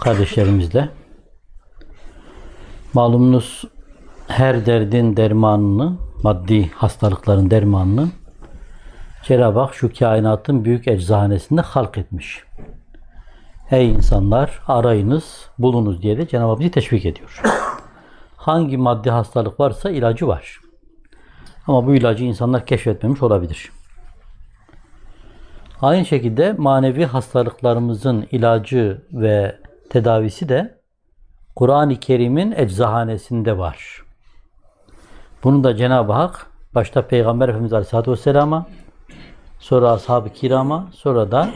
kardeşlerimizle. Malumunuz her derdin dermanını, maddi hastalıkların dermanını Cenab-ı Hak şu kainatın büyük eczanesinde halk etmiş. Ey insanlar arayınız, bulunuz diye de Cenab-ı Hak bizi teşvik ediyor. Hangi maddi hastalık varsa ilacı var. Ama bu ilacı insanlar keşfetmemiş olabilir. Aynı şekilde manevi hastalıklarımızın ilacı ve tedavisi de Kur'an-ı Kerim'in eczahanesinde var. Bunu da Cenab-ı Hak başta Peygamber Efendimiz Aleyhisselatü Vesselam'a sonra ashab-ı kirama sonra da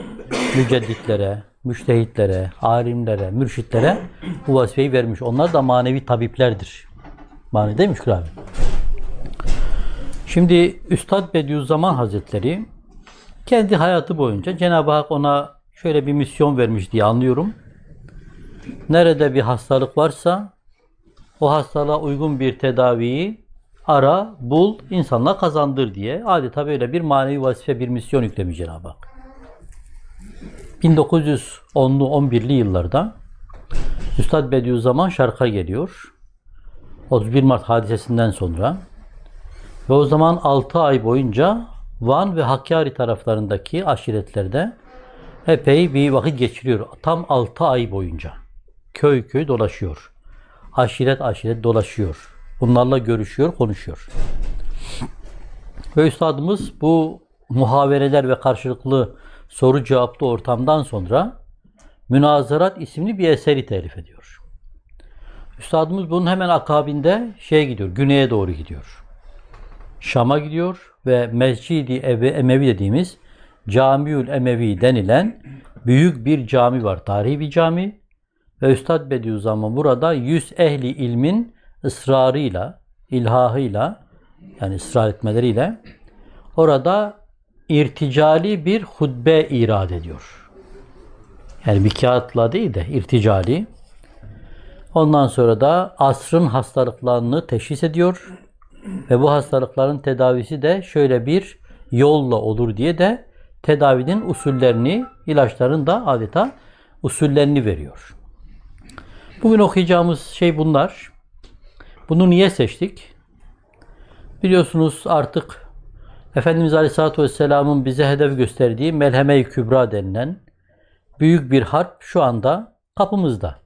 mücedditlere, müştehitlere, alimlere, mürşitlere bu vazifeyi vermiş. Onlar da manevi tabiplerdir. Manevi değil mi Şükrü abi? Şimdi Üstad Bediüzzaman Hazretleri kendi hayatı boyunca Cenab-ı Hak ona şöyle bir misyon vermiş diye anlıyorum. Nerede bir hastalık varsa o hastalığa uygun bir tedaviyi ara, bul, insanla kazandır diye adeta böyle bir manevi vazife, bir misyon yüklemiş Cenab-ı Hak. 1910'lu 11'li yıllarda Üstad Bediüzzaman Şark'a geliyor. 31 Mart hadisesinden sonra ve o zaman 6 ay boyunca Van ve Hakkari taraflarındaki aşiretlerde epey bir vakit geçiriyor. Tam 6 ay boyunca köy köy dolaşıyor. Aşiret aşiret dolaşıyor. Bunlarla görüşüyor, konuşuyor. Ve üstadımız bu muhavereler ve karşılıklı soru cevaplı ortamdan sonra Münazarat isimli bir eseri telif ediyor. Üstadımız bunun hemen akabinde şeye gidiyor, güneye doğru gidiyor. Şam'a gidiyor ve Mescidi Emevi dediğimiz Camiül Emevi denilen büyük bir cami var. Tarihi bir cami. Ve Üstad Bediüzzaman burada yüz ehli ilmin ısrarıyla, ilhahıyla yani ısrar etmeleriyle orada irticali bir hutbe irad ediyor. Yani bir kağıtla değil de irticali. Ondan sonra da asrın hastalıklarını teşhis ediyor. Ve bu hastalıkların tedavisi de şöyle bir yolla olur diye de tedavinin usullerini, ilaçların da adeta usullerini veriyor. Bugün okuyacağımız şey bunlar. Bunu niye seçtik? Biliyorsunuz artık Efendimiz Aleyhisselatü Vesselam'ın bize hedef gösterdiği Melheme-i Kübra denilen büyük bir harp şu anda kapımızda.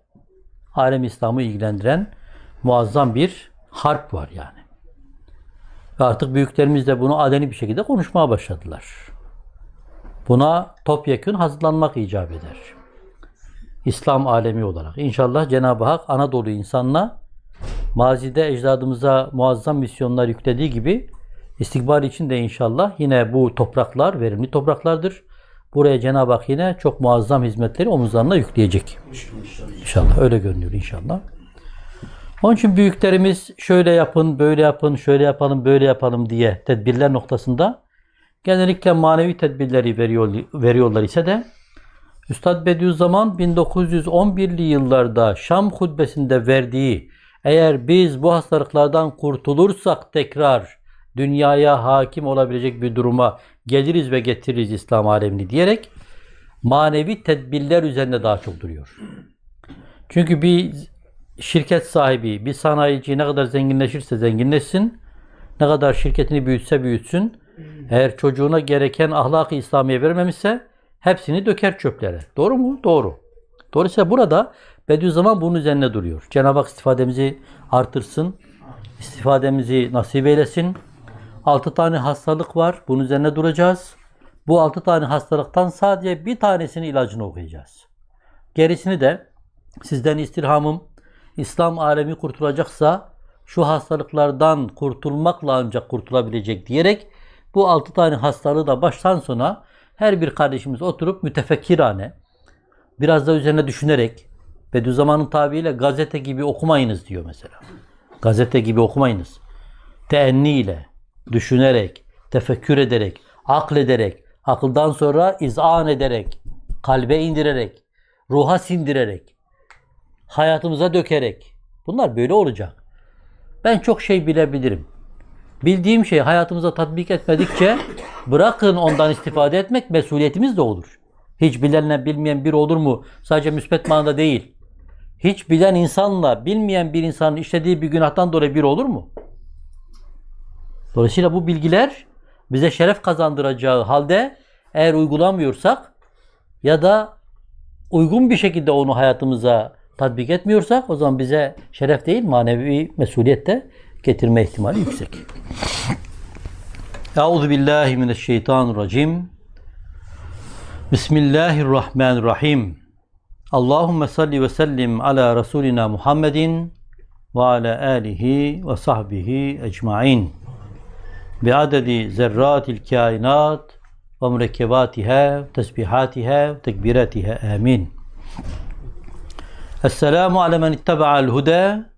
Alem İslam'ı ilgilendiren muazzam bir harp var yani. Ve artık büyüklerimiz de bunu adeni bir şekilde konuşmaya başladılar. Buna topyekün hazırlanmak icap eder. İslam alemi olarak. İnşallah Cenab-ı Hak Anadolu insanına mazide ecdadımıza muazzam misyonlar yüklediği gibi istikbal için de inşallah yine bu topraklar verimli topraklardır. Buraya Cenab-ı Hak yine çok muazzam hizmetleri omuzlarına yükleyecek. İnşallah öyle görünüyor inşallah. Onun için büyüklerimiz şöyle yapın, böyle yapın, şöyle yapalım, böyle yapalım diye tedbirler noktasında genellikle manevi tedbirleri veriyor, veriyorlar ise de Üstad Bediüzzaman 1911'li yıllarda Şam hutbesinde verdiği eğer biz bu hastalıklardan kurtulursak tekrar dünyaya hakim olabilecek bir duruma geliriz ve getiririz İslam alemini diyerek manevi tedbirler üzerinde daha çok duruyor. Çünkü bir şirket sahibi, bir sanayici ne kadar zenginleşirse zenginleşsin, ne kadar şirketini büyütse büyütsün, eğer çocuğuna gereken ahlak-ı İslamiye vermemişse hepsini döker çöplere. Doğru mu? Doğru. Dolayısıyla burada Bediüzzaman bunun üzerine duruyor. Cenab-ı Hak istifademizi artırsın. istifademizi nasip eylesin. Altı tane hastalık var. Bunun üzerine duracağız. Bu altı tane hastalıktan sadece bir tanesinin ilacını okuyacağız. Gerisini de sizden istirhamım İslam alemi kurtulacaksa şu hastalıklardan kurtulmakla ancak kurtulabilecek diyerek bu altı tane hastalığı da baştan sona her bir kardeşimiz oturup mütefekkirane, biraz da üzerine düşünerek, Bediüzzaman'ın tabiiyle gazete gibi okumayınız diyor mesela. Gazete gibi okumayınız. Teenni ile düşünerek, tefekkür ederek, aklederek, akıldan sonra izan ederek, kalbe indirerek, ruha sindirerek, hayatımıza dökerek. Bunlar böyle olacak. Ben çok şey bilebilirim. Bildiğim şeyi hayatımıza tatbik etmedikçe bırakın ondan istifade etmek mesuliyetimiz de olur. Hiç bilenle bilmeyen bir olur mu? Sadece müspet manada değil. Hiç bilen insanla bilmeyen bir insanın işlediği bir günahtan dolayı bir olur mu? Dolayısıyla bu bilgiler bize şeref kazandıracağı halde eğer uygulamıyorsak ya da uygun bir şekilde onu hayatımıza tatbik etmiyorsak o zaman bize şeref değil manevi mesuliyet de getirme ihtimali yüksek. Euzu billahi mineşşeytanirracim. Bismillahirrahmanirrahim. Allahumme salli ve sellim ala rasulina Muhammedin ve ala alihi ve sahbihi ecmain. Bi adedi zerratil kainat ve mürekkebatiha, tesbihatiha, tekbiratiha. Amin. Esselamu ala men ittaba'al huda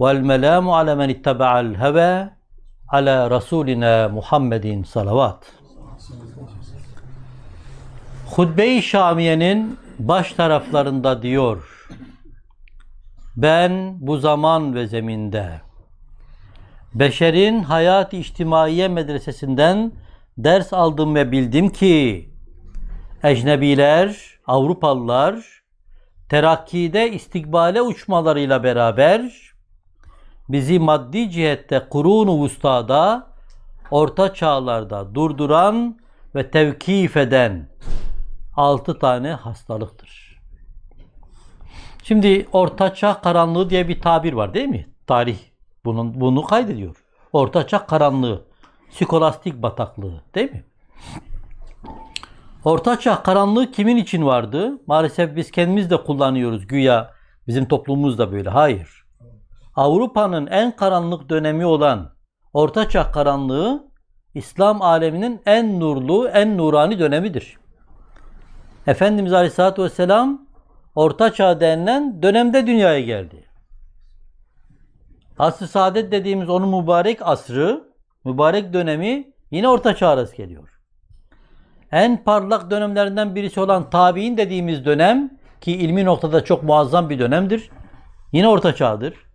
Vel melamu ala men ittaba'al heve ala rasulina salavat. Hutbe-i Şamiye'nin baş taraflarında diyor. Ben bu zaman ve zeminde beşerin hayat-ı içtimaiye medresesinden ders aldım ve bildim ki ecnebiler, Avrupalılar terakkide istikbale uçmalarıyla beraber bizi maddi cihette kurunu vustada, orta çağlarda durduran ve tevkif eden altı tane hastalıktır. Şimdi orta çağ karanlığı diye bir tabir var değil mi? Tarih bunun, bunu kaydediyor. çağ karanlığı, psikolastik bataklığı değil mi? Orta çağ karanlığı kimin için vardı? Maalesef biz kendimiz de kullanıyoruz güya bizim toplumumuz da böyle. Hayır. Avrupa'nın en karanlık dönemi olan Orta Çağ karanlığı İslam aleminin en nurlu, en nurani dönemidir. Efendimiz Aleyhisselatü Vesselam Orta Çağ denilen dönemde dünyaya geldi. Asr-ı Saadet dediğimiz onun mübarek asrı, mübarek dönemi yine Orta Çağ'a rast geliyor. En parlak dönemlerinden birisi olan tabi'in dediğimiz dönem ki ilmi noktada çok muazzam bir dönemdir. Yine Orta Çağ'dır.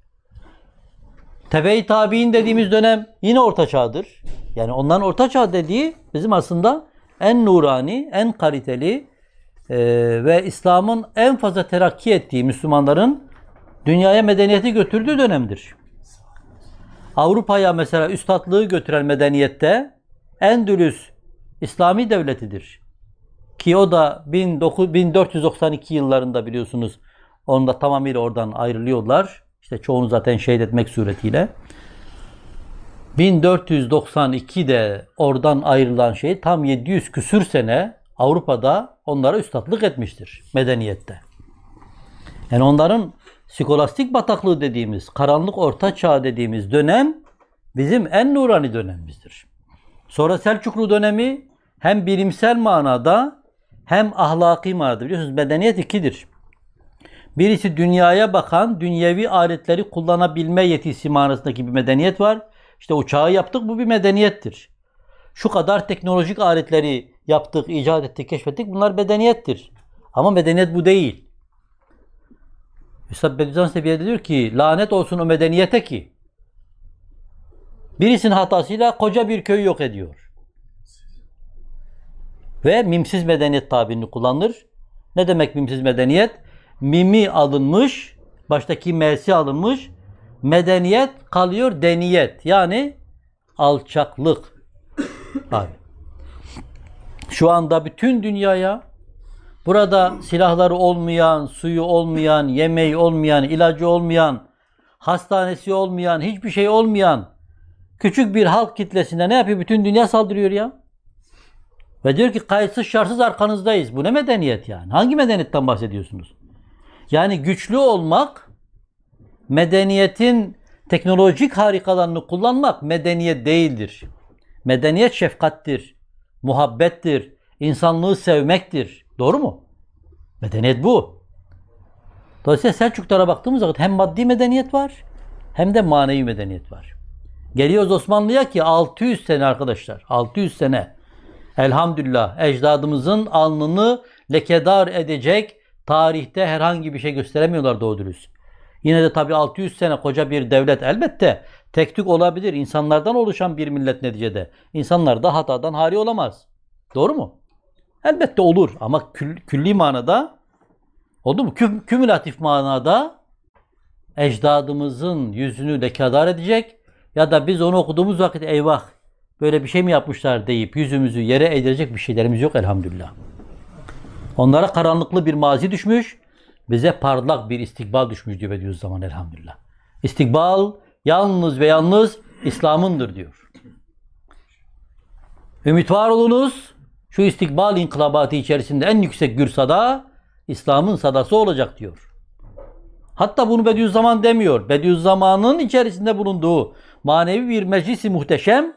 Tebe-i tabi'in dediğimiz dönem yine orta çağdır. Yani ondan orta çağ dediği bizim aslında en nurani, en kaliteli e, ve İslam'ın en fazla terakki ettiği Müslümanların dünyaya medeniyeti götürdüğü dönemdir. Avrupa'ya mesela üstadlığı götüren medeniyette Endülüs İslami devletidir. Ki o da 19, 1492 yıllarında biliyorsunuz onda tamamıyla oradan ayrılıyorlar. İşte çoğunu zaten şehit etmek suretiyle. 1492'de oradan ayrılan şey tam 700 küsür sene Avrupa'da onlara üstatlık etmiştir medeniyette. Yani onların skolastik bataklığı dediğimiz, karanlık orta çağ dediğimiz dönem bizim en nurani dönemimizdir. Sonra Selçuklu dönemi hem bilimsel manada hem ahlaki manada biliyorsunuz medeniyet ikidir. Birisi dünyaya bakan, dünyevi aletleri kullanabilme yetisi manasındaki bir medeniyet var. İşte uçağı yaptık bu bir medeniyettir. Şu kadar teknolojik aletleri yaptık, icat ettik, keşfettik bunlar medeniyettir. Ama medeniyet bu değil. Üstad Bediüzzaman Sebiye'de diyor ki lanet olsun o medeniyete ki birisinin hatasıyla koca bir köyü yok ediyor. Ve mimsiz medeniyet tabirini kullanır. Ne demek mimsiz medeniyet? mimi alınmış, baştaki m'si alınmış. Medeniyet kalıyor deniyet. Yani alçaklık. Abi. Şu anda bütün dünyaya burada silahları olmayan, suyu olmayan, yemeği olmayan, ilacı olmayan, hastanesi olmayan, hiçbir şey olmayan küçük bir halk kitlesine ne yapıyor? Bütün dünya saldırıyor ya. Ve diyor ki kayıtsız şartsız arkanızdayız. Bu ne medeniyet yani? Hangi medeniyetten bahsediyorsunuz? Yani güçlü olmak medeniyetin teknolojik harikalarını kullanmak medeniyet değildir. Medeniyet şefkattir, muhabbettir, insanlığı sevmektir. Doğru mu? Medeniyet bu. Dolayısıyla Selçuklara baktığımız zaman hem maddi medeniyet var hem de manevi medeniyet var. Geliyoruz Osmanlı'ya ki 600 sene arkadaşlar. 600 sene. Elhamdülillah ecdadımızın alnını lekedar edecek Tarihte herhangi bir şey gösteremiyorlar doğru dürüst. Yine de tabii 600 sene koca bir devlet elbette tek tük olabilir. İnsanlardan oluşan bir millet neticede. İnsanlar da hatadan hari olamaz. Doğru mu? Elbette olur ama kül, külli manada oldu mu? Küm, kümülatif manada ecdadımızın yüzünü lekadar edecek ya da biz onu okuduğumuz vakit eyvah böyle bir şey mi yapmışlar deyip yüzümüzü yere edecek bir şeylerimiz yok elhamdülillah. Onlara karanlıklı bir mazi düşmüş, bize parlak bir istikbal düşmüş diyor Bediüzzaman elhamdülillah. İstikbal yalnız ve yalnız İslam'ındır diyor. Ümit var olunuz, şu istikbal inkılabatı içerisinde en yüksek gürsada İslam'ın sadası olacak diyor. Hatta bunu Bediüzzaman demiyor. Bediüzzaman'ın içerisinde bulunduğu manevi bir meclisi muhteşem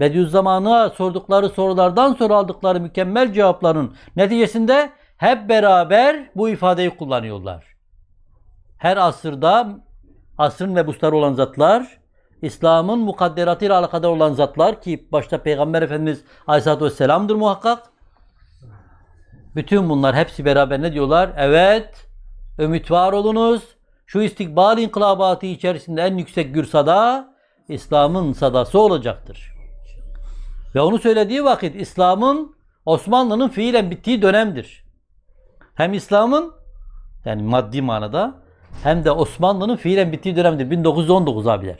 Bediüzzaman'a sordukları sorulardan sonra aldıkları mükemmel cevapların neticesinde hep beraber bu ifadeyi kullanıyorlar. Her asırda asrın mebusları olan zatlar, İslam'ın mukadderatıyla alakadar olan zatlar ki başta Peygamber Efendimiz Aleyhisselatü Vesselam'dır muhakkak. Bütün bunlar hepsi beraber ne diyorlar? Evet, ümit var olunuz. Şu istikbal inkılabatı içerisinde en yüksek gürsada İslam'ın sadası olacaktır. Ve onu söylediği vakit İslam'ın Osmanlı'nın fiilen bittiği dönemdir. Hem İslam'ın yani maddi manada hem de Osmanlı'nın fiilen bittiği dönemdir. 1919 abiler.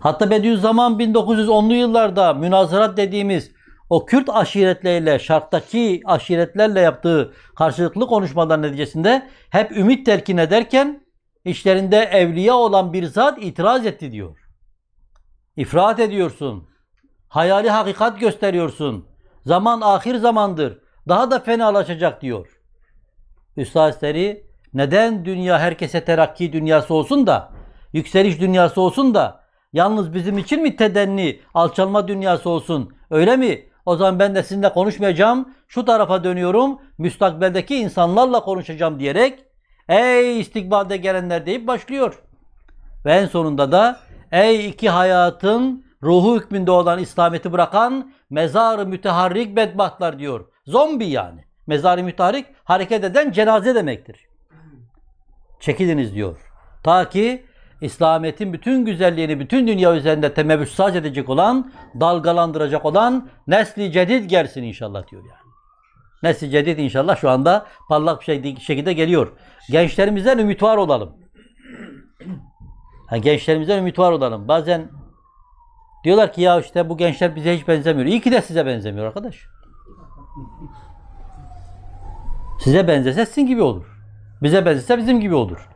Hatta Bediüzzaman 1910'lu yıllarda münazarat dediğimiz o Kürt aşiretleriyle, şarttaki aşiretlerle yaptığı karşılıklı konuşmalar neticesinde hep ümit telkin ederken işlerinde evliya olan bir zat itiraz etti diyor. İfrat ediyorsun. Hayali hakikat gösteriyorsun. Zaman ahir zamandır. Daha da fenalaşacak diyor. Üstadistleri neden dünya herkese terakki dünyası olsun da, yükseliş dünyası olsun da, yalnız bizim için mi tedenni, alçalma dünyası olsun? Öyle mi? O zaman ben de sizinle konuşmayacağım. Şu tarafa dönüyorum. Müstakbeldeki insanlarla konuşacağım diyerek ey istikbalde gelenler deyip başlıyor. Ve en sonunda da Ey iki hayatın ruhu hükmünde olan İslamiyet'i bırakan mezarı ı müteharrik bedbahtlar diyor. Zombi yani. mezarı ı müteharrik hareket eden cenaze demektir. Çekiliniz diyor. Ta ki İslamiyet'in bütün güzelliğini bütün dünya üzerinde temebüssaz edecek olan, dalgalandıracak olan nesli cedid gelsin inşallah diyor yani. Nesli cedid inşallah şu anda parlak bir şekilde geliyor. Gençlerimizden ümit var olalım. Yani gençlerimizden ümit var olalım. Bazen diyorlar ki ya işte bu gençler bize hiç benzemiyor. İyi ki de size benzemiyor arkadaş. Size benzese sizin gibi olur. Bize benzese bizim gibi olur.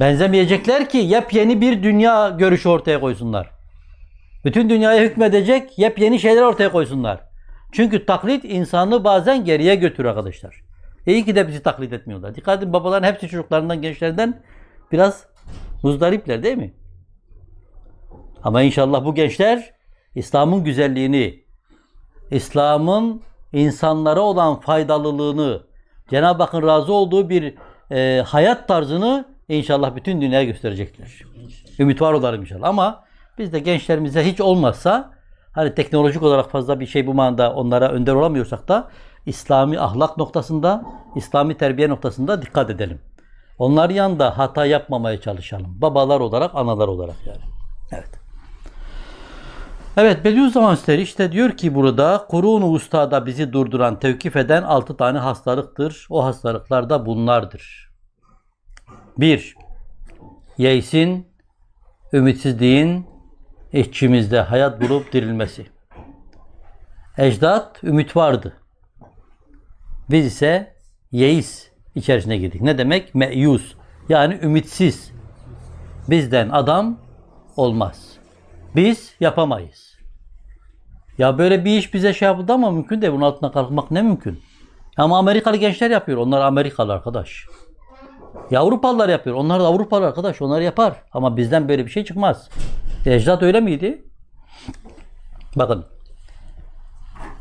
Benzemeyecekler ki yepyeni bir dünya görüşü ortaya koysunlar. Bütün dünyaya hükmedecek yepyeni şeyler ortaya koysunlar. Çünkü taklit insanı bazen geriye götürür arkadaşlar. İyi ki de bizi taklit etmiyorlar. Dikkat edin babaların hepsi çocuklarından, gençlerinden biraz muzdaripler değil mi? Ama inşallah bu gençler İslam'ın güzelliğini, İslam'ın insanlara olan faydalılığını, Cenab-ı Hakk'ın razı olduğu bir e, hayat tarzını inşallah bütün dünyaya gösterecekler. Ümit var olalım inşallah. Ama biz de gençlerimize hiç olmazsa hani teknolojik olarak fazla bir şey bu manada onlara önder olamıyorsak da İslami ahlak noktasında, İslami terbiye noktasında dikkat edelim. Onlar yanında hata yapmamaya çalışalım. Babalar olarak, analar olarak yani. Evet. Evet Bediüzzaman Üstleri işte diyor ki burada Kurunu ustada bizi durduran, tevkif eden altı tane hastalıktır. O hastalıklar da bunlardır. Bir, Yeysin, ümitsizliğin içimizde hayat bulup dirilmesi. Ecdat ümit vardı. Biz ise yeis, içerisine girdik. Ne demek? Meyus. Yani ümitsiz. Bizden adam olmaz. Biz yapamayız. Ya böyle bir iş bize şey yapıldı ama mümkün de Bunun altına kalkmak ne mümkün? Ama Amerikalı gençler yapıyor. Onlar Amerikalı arkadaş. Ya Avrupalılar yapıyor. Onlar da Avrupalı arkadaş. Onlar yapar. Ama bizden böyle bir şey çıkmaz. Ecdat öyle miydi? Bakın.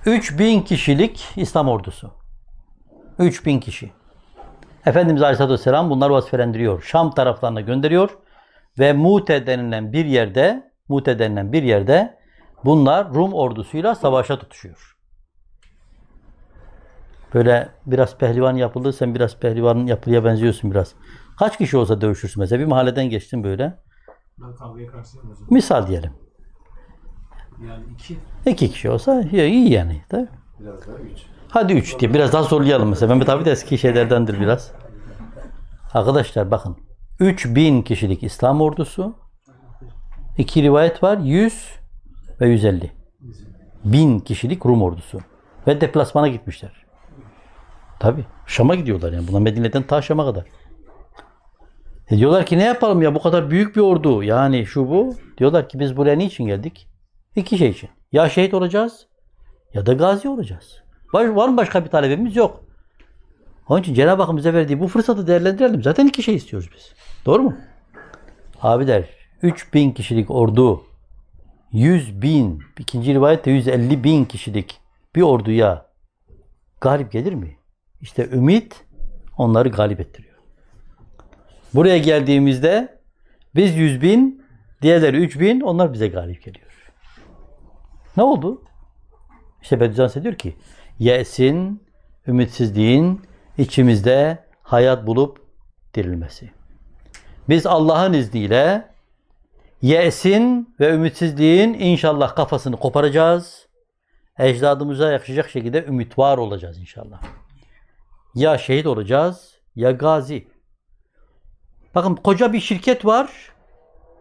3000 kişilik İslam ordusu. 3000 kişi. Efendimiz Aleyhisselatü Vesselam bunları vazifelendiriyor. Şam taraflarına gönderiyor ve Mute denilen bir yerde Mute denilen bir yerde bunlar Rum ordusuyla savaşa tutuşuyor. Böyle biraz pehlivan yapıldı. Sen biraz pehlivanın yapılıya benziyorsun biraz. Kaç kişi olsa dövüşürsün mesela. Bir mahalleden geçtim böyle. Ben kavgaya karşıyım Misal diyelim. Yani iki. İki kişi olsa iyi yani. Tabii. Biraz daha üç. Hadi 3 diye biraz daha zorlayalım mesela. Mehmet abi de eski şeylerdendir biraz. Arkadaşlar bakın. 3000 kişilik İslam ordusu. iki rivayet var. 100 ve 150. 1000 kişilik Rum ordusu. Ve deplasmana gitmişler. Tabi. Şam'a gidiyorlar yani. Buna Medine'den ta Şam'a kadar. E diyorlar ki ne yapalım ya bu kadar büyük bir ordu. Yani şu bu. Diyorlar ki biz buraya niçin geldik? İki şey için. Ya şehit olacağız ya da gazi olacağız. Var mı başka bir talebimiz? Yok. Onun için Cenab-ı Hakk'ın bize verdiği bu fırsatı değerlendirelim. Zaten iki şey istiyoruz biz. Doğru mu? Abi Abiler 3000 kişilik ordu 100 bin, ikinci rivayette 150 bin kişilik bir orduya galip gelir mi? İşte ümit onları galip ettiriyor. Buraya geldiğimizde biz 100 bin, diğerleri 3 bin, onlar bize galip geliyor. Ne oldu? İşte Bediüzzaman diyor ki yesin, ümitsizliğin içimizde hayat bulup dirilmesi. Biz Allah'ın izniyle yesin ve ümitsizliğin inşallah kafasını koparacağız. Ecdadımıza yakışacak şekilde ümit var olacağız inşallah. Ya şehit olacağız ya gazi. Bakın koca bir şirket var.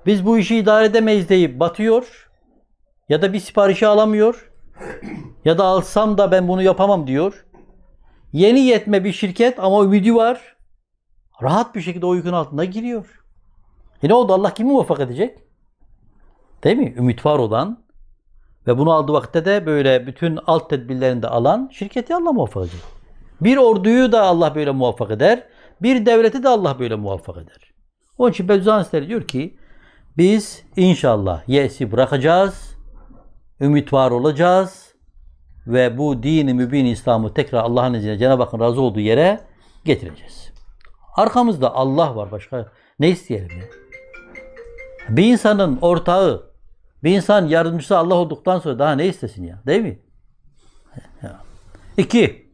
Biz bu işi idare edemeyiz deyip batıyor. Ya da bir siparişi alamıyor. ya da alsam da ben bunu yapamam diyor. Yeni yetme bir şirket ama ümidi var. Rahat bir şekilde o yükün altına giriyor. E ne oldu? Allah kimi muvaffak edecek? Değil mi? Ümit var olan ve bunu aldığı vakitte de böyle bütün alt tedbirlerini de alan şirketi Allah muvaffak edecek. Bir orduyu da Allah böyle muvaffak eder. Bir devleti de Allah böyle muvaffak eder. Onun için Bediüzzaman diyor ki biz inşallah yesi bırakacağız ümit var olacağız ve bu dini mübin İslam'ı tekrar Allah'ın izniyle Cenab-ı Hakk'ın razı olduğu yere getireceğiz. Arkamızda Allah var. Başka ne isteyelim ya? Bir insanın ortağı, bir insan yardımcısı Allah olduktan sonra daha ne istesin ya? Değil mi? İki.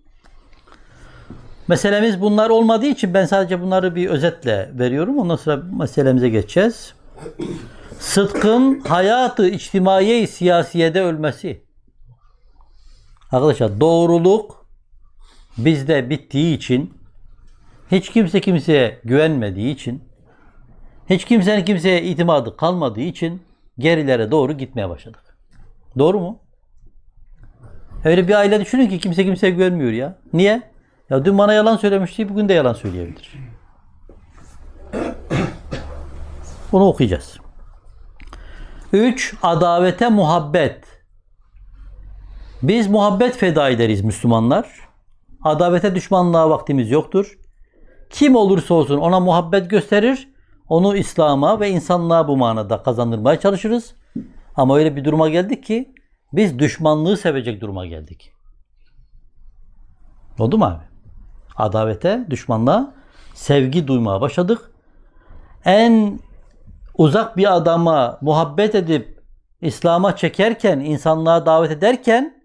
Meselemiz bunlar olmadığı için ben sadece bunları bir özetle veriyorum. Ondan sonra meselemize geçeceğiz. Sıtkın hayatı içtimaiye siyasiyede ölmesi. Arkadaşlar doğruluk bizde bittiği için hiç kimse kimseye güvenmediği için hiç kimsenin kimseye itimadı kalmadığı için gerilere doğru gitmeye başladık. Doğru mu? Öyle bir aile düşünün ki kimse kimseye güvenmiyor ya. Niye? Ya dün bana yalan söylemişti, bugün de yalan söyleyebilir. Bunu okuyacağız. Üç, adavete muhabbet. Biz muhabbet feda ederiz Müslümanlar. Adavete düşmanlığa vaktimiz yoktur. Kim olursa olsun ona muhabbet gösterir. Onu İslam'a ve insanlığa bu manada kazandırmaya çalışırız. Ama öyle bir duruma geldik ki biz düşmanlığı sevecek duruma geldik. Oldu mu abi? Adavete, düşmanlığa sevgi duymaya başladık. En uzak bir adama muhabbet edip İslam'a çekerken, insanlığa davet ederken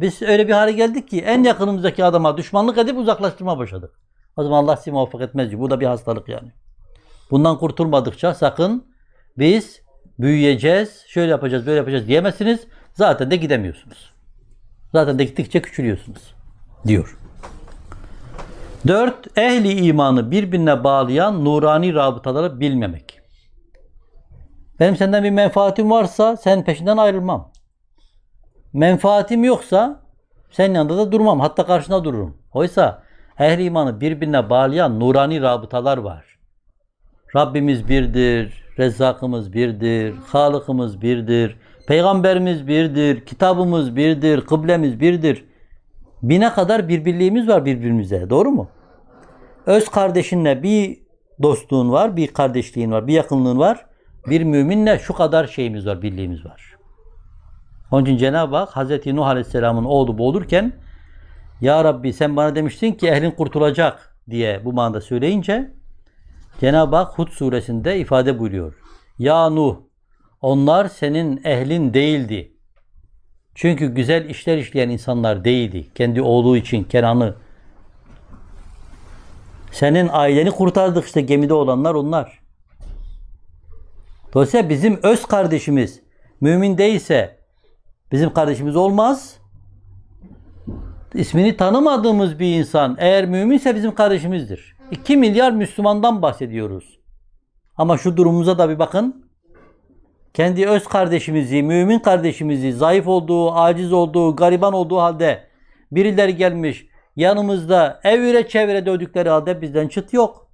biz öyle bir hale geldik ki en yakınımızdaki adama düşmanlık edip uzaklaştırma başladık. O zaman Allah sizi muvaffak etmez. Bu da bir hastalık yani. Bundan kurtulmadıkça sakın biz büyüyeceğiz, şöyle yapacağız, böyle yapacağız diyemezsiniz. Zaten de gidemiyorsunuz. Zaten de gittikçe küçülüyorsunuz diyor. Dört, ehli imanı birbirine bağlayan nurani rabıtaları bilmemek. Benim senden bir menfaatim varsa sen peşinden ayrılmam. Menfaatim yoksa senin yanında da durmam. Hatta karşına dururum. Oysa her imanı birbirine bağlayan nurani rabıtalar var. Rabbimiz birdir, Rezzakımız birdir, Halıkımız birdir, Peygamberimiz birdir, kitabımız birdir, kıblemiz birdir. Bine kadar birbirliğimiz var birbirimize. Doğru mu? Öz kardeşinle bir dostluğun var, bir kardeşliğin var, bir yakınlığın var. Bir müminle şu kadar şeyimiz var, birliğimiz var. Onun için Cenab-ı Hak Hazreti Nuh Aleyhisselam'ın oğlu boğulurken Ya Rabbi sen bana demiştin ki ehlin kurtulacak diye bu manada söyleyince Cenab-ı Hak Hud suresinde ifade buyuruyor. Ya Nuh onlar senin ehlin değildi. Çünkü güzel işler işleyen insanlar değildi. Kendi oğlu için Kenan'ı. Senin aileni kurtardık işte gemide olanlar onlar. Dolayısıyla bizim öz kardeşimiz mümin değilse bizim kardeşimiz olmaz. İsmini tanımadığımız bir insan eğer müminse bizim kardeşimizdir. 2 milyar Müslümandan bahsediyoruz. Ama şu durumumuza da bir bakın. Kendi öz kardeşimizi, mümin kardeşimizi zayıf olduğu, aciz olduğu, gariban olduğu halde birileri gelmiş yanımızda evire çevire dövdükleri halde bizden çıt yok.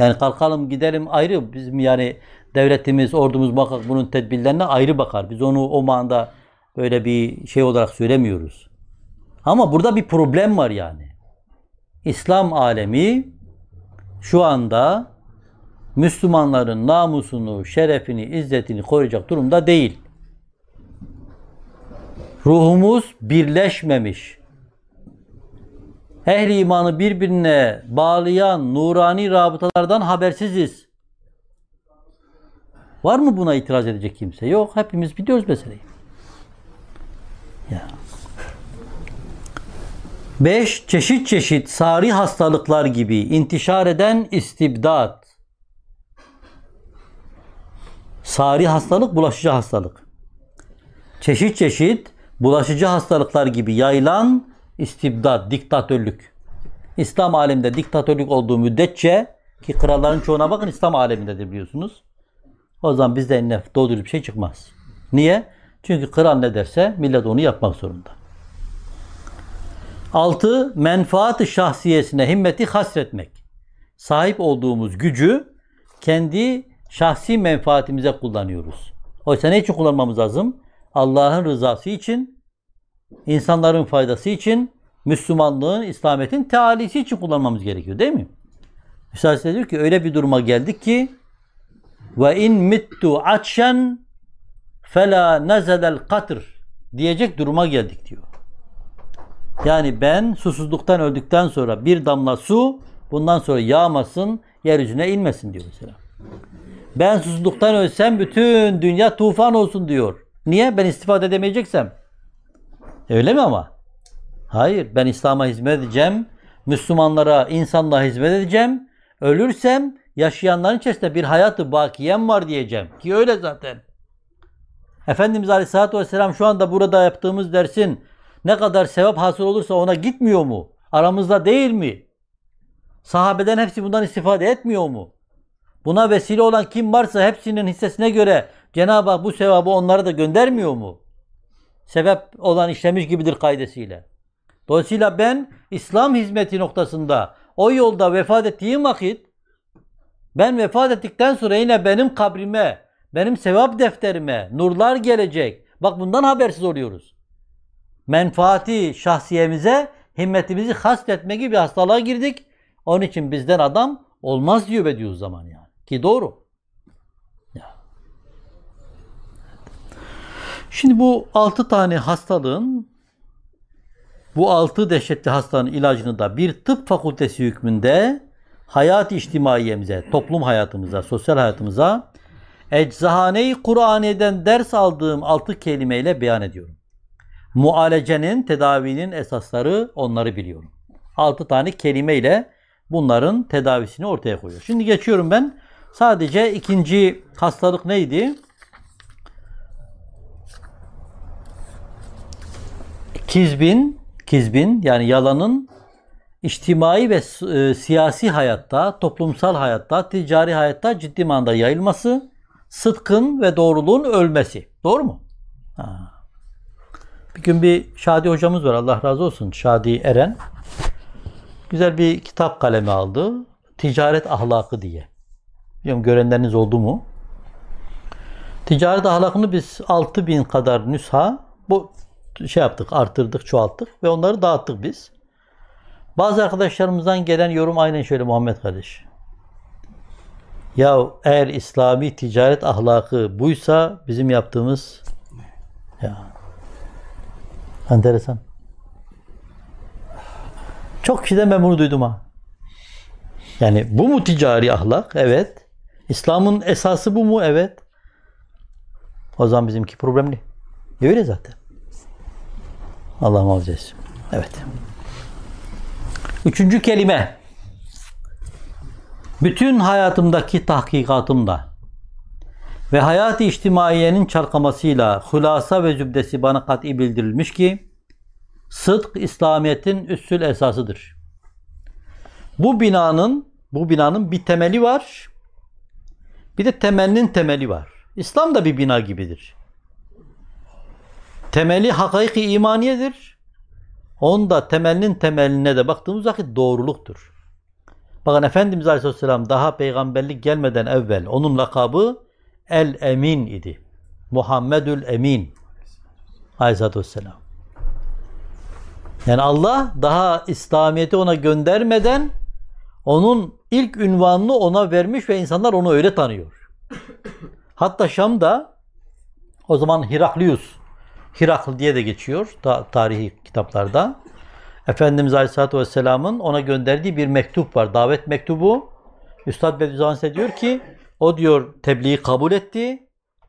Yani kalkalım gidelim ayrı. Bizim yani devletimiz, ordumuz bakar bunun tedbirlerine ayrı bakar. Biz onu o manda böyle bir şey olarak söylemiyoruz. Ama burada bir problem var yani. İslam alemi şu anda Müslümanların namusunu, şerefini, izzetini koruyacak durumda değil. Ruhumuz birleşmemiş ehli imanı birbirine bağlayan nurani rabıtalardan habersiziz. Var mı buna itiraz edecek kimse? Yok. Hepimiz biliyoruz meseleyi. Ya. Beş çeşit çeşit sari hastalıklar gibi intişar eden istibdat. Sari hastalık bulaşıcı hastalık. Çeşit çeşit bulaşıcı hastalıklar gibi yayılan istibdat, diktatörlük. İslam aleminde diktatörlük olduğu müddetçe ki kralların çoğuna bakın İslam alemindedir biliyorsunuz. O zaman bizde ne doğru bir şey çıkmaz. Niye? Çünkü kral ne derse millet onu yapmak zorunda. altı menfaat şahsiyesine himmeti hasretmek. Sahip olduğumuz gücü kendi şahsi menfaatimize kullanıyoruz. Oysa ne için kullanmamız lazım? Allah'ın rızası için insanların faydası için, Müslümanlığın, İslamiyet'in tealisi için kullanmamız gerekiyor değil mi? Müsaade diyor ki öyle bir duruma geldik ki ve in mittu açen fela nazelel katır diyecek duruma geldik diyor. Yani ben susuzluktan öldükten sonra bir damla su bundan sonra yağmasın, yeryüzüne inmesin diyor mesela. Ben susuzluktan ölsem bütün dünya tufan olsun diyor. Niye? Ben istifade edemeyeceksem. Öyle mi ama? Hayır. Ben İslam'a hizmet edeceğim. Müslümanlara, insanlığa hizmet edeceğim. Ölürsem yaşayanların içerisinde bir hayatı bakiyem var diyeceğim. Ki öyle zaten. Efendimiz Aleyhisselatü Vesselam şu anda burada yaptığımız dersin ne kadar sevap hasıl olursa ona gitmiyor mu? Aramızda değil mi? Sahabeden hepsi bundan istifade etmiyor mu? Buna vesile olan kim varsa hepsinin hissesine göre Cenab-ı Hak bu sevabı onlara da göndermiyor mu? sebep olan işlemiş gibidir kaidesiyle. Dolayısıyla ben İslam hizmeti noktasında o yolda vefat ettiğim vakit ben vefat ettikten sonra yine benim kabrime, benim sevap defterime nurlar gelecek. Bak bundan habersiz oluyoruz. Menfaati şahsiyemize himmetimizi hasletme gibi bir hastalığa girdik. Onun için bizden adam olmaz diyor be diyor zaman yani. Ki doğru. Şimdi bu altı tane hastalığın bu altı dehşetli hastanın ilacını da bir tıp fakültesi hükmünde hayat içtimaiyemize, toplum hayatımıza, sosyal hayatımıza Eczahane-i Kur'aniye'den ders aldığım altı kelimeyle beyan ediyorum. Mualecenin, tedavinin esasları onları biliyorum. Altı tane kelimeyle bunların tedavisini ortaya koyuyor. Şimdi geçiyorum ben. Sadece ikinci hastalık neydi? Kizbin, kizbin yani yalanın içtimai ve e, siyasi hayatta, toplumsal hayatta, ticari hayatta ciddi manada yayılması, sıdkın ve doğruluğun ölmesi. Doğru mu? Ha. Bir gün bir Şadi hocamız var. Allah razı olsun. Şadi Eren. Güzel bir kitap kalemi aldı. Ticaret ahlakı diye. Bilmiyorum görenleriniz oldu mu? Ticaret ahlakını biz 6000 kadar nüsha bu şey yaptık, artırdık, çoğalttık ve onları dağıttık biz. Bazı arkadaşlarımızdan gelen yorum aynen şöyle Muhammed kardeş. Ya eğer İslami ticaret ahlakı buysa bizim yaptığımız ya enteresan. Çok kişiden ben bunu duydum ha. Yani bu mu ticari ahlak? Evet. İslam'ın esası bu mu? Evet. O zaman bizimki problemli. Öyle zaten. Allah muhafaza etsin. Evet. Üçüncü kelime. Bütün hayatımdaki tahkikatımda ve hayat-ı içtimaiyenin çalkamasıyla hülasa ve zübdesi bana kat'i bildirilmiş ki sıdk İslamiyet'in üssül esasıdır. Bu binanın bu binanın bir temeli var. Bir de temelinin temeli var. İslam da bir bina gibidir. Temeli hakaiki imaniyedir. Onda temelinin temeline de baktığımız vakit doğruluktur. Bakın Efendimiz Aleyhisselam daha peygamberlik gelmeden evvel onun lakabı El Emin idi. Muhammedül Emin Aleyhisselatü Vesselam. Yani Allah daha İslamiyet'i ona göndermeden onun ilk ünvanını ona vermiş ve insanlar onu öyle tanıyor. Hatta Şam'da o zaman Heraklius Hirakl diye de geçiyor ta tarihi kitaplarda. Efendimiz Aleyhisselatü Vesselam'ın ona gönderdiği bir mektup var. Davet mektubu. Üstad Bediüzzaman diyor ki o diyor tebliği kabul etti.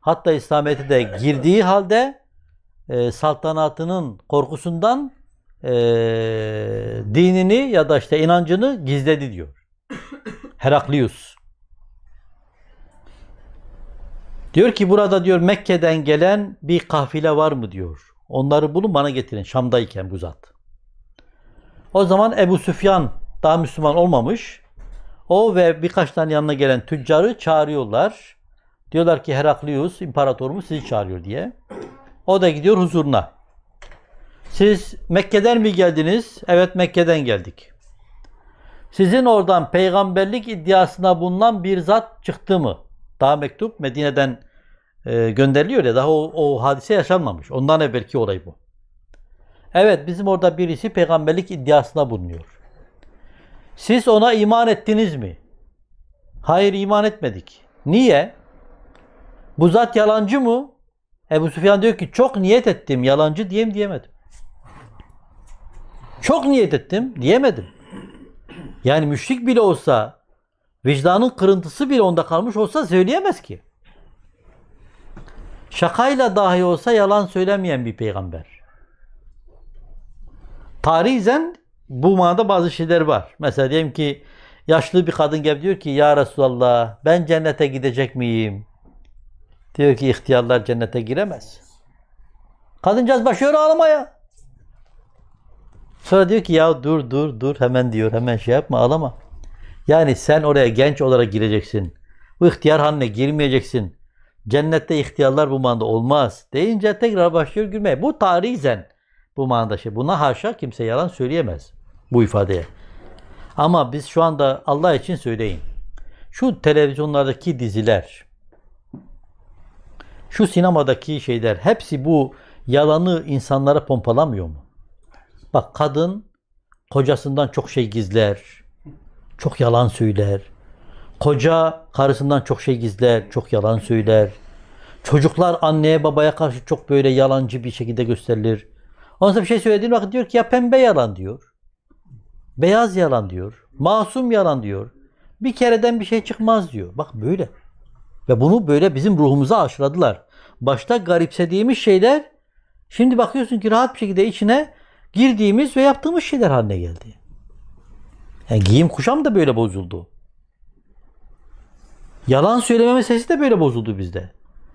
Hatta İslamiyet'e de girdiği halde e, saltanatının korkusundan e, dinini ya da işte inancını gizledi diyor. Heraklius. Diyor ki burada diyor Mekke'den gelen bir kafile var mı diyor. Onları bulun bana getirin Şam'dayken bu zat. O zaman Ebu Süfyan daha Müslüman olmamış. O ve birkaç tane yanına gelen tüccarı çağırıyorlar. Diyorlar ki Heraklius imparatorumuz sizi çağırıyor diye. O da gidiyor huzuruna. Siz Mekke'den mi geldiniz? Evet Mekke'den geldik. Sizin oradan peygamberlik iddiasına bulunan bir zat çıktı mı? daha mektup Medine'den e, gönderiliyor ya daha o, o hadise yaşanmamış. Ondan evvelki olay bu. Evet bizim orada birisi peygamberlik iddiasına bulunuyor. Siz ona iman ettiniz mi? Hayır iman etmedik. Niye? Bu zat yalancı mı? Ebu sufyan diyor ki çok niyet ettim yalancı diyem diyemedim. Çok niyet ettim diyemedim. Yani müşrik bile olsa Vicdanın kırıntısı bile onda kalmış olsa söyleyemez ki. Şakayla dahi olsa yalan söylemeyen bir peygamber. Tarizen bu manada bazı şeyler var. Mesela diyelim ki yaşlı bir kadın gelip diyor ki ya Resulallah ben cennete gidecek miyim? Diyor ki ihtiyarlar cennete giremez. Kadıncağız başlıyor ağlamaya. Sonra diyor ki ya dur dur dur hemen diyor hemen şey yapma ağlama. Yani sen oraya genç olarak gireceksin. Bu ihtiyar haline girmeyeceksin. Cennette ihtiyarlar bu manada olmaz deyince tekrar başlıyor gülmeye. Bu tarizen bu manada şey. Buna haşa kimse yalan söyleyemez bu ifadeye. Ama biz şu anda Allah için söyleyin. Şu televizyonlardaki diziler, şu sinemadaki şeyler hepsi bu yalanı insanlara pompalamıyor mu? Bak kadın kocasından çok şey gizler çok yalan söyler. Koca karısından çok şey gizler, çok yalan söyler. Çocuklar anneye babaya karşı çok böyle yalancı bir şekilde gösterilir. Ondan sonra bir şey söylediğin vakit diyor ki ya pembe yalan diyor. Beyaz yalan diyor. Masum yalan diyor. Bir kereden bir şey çıkmaz diyor. Bak böyle. Ve bunu böyle bizim ruhumuza aşıladılar. Başta garipsediğimiz şeyler şimdi bakıyorsun ki rahat bir şekilde içine girdiğimiz ve yaptığımız şeyler haline geldi. Yani giyim kuşam da böyle bozuldu. Yalan söyleme meselesi de böyle bozuldu bizde.